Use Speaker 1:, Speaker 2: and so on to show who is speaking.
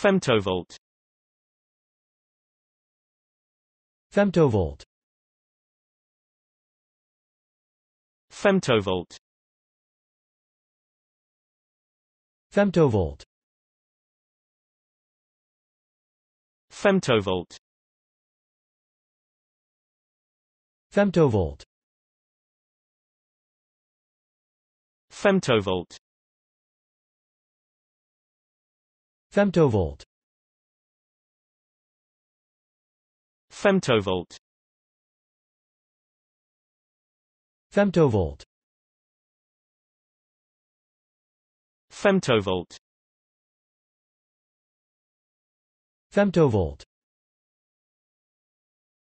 Speaker 1: Femtovolt Femtovolt Femtovolt Femtovolt Femtovolt Femtovolt Femtovolt Femtovolt Femtovolt Femtovolt Femtovolt Femtovolt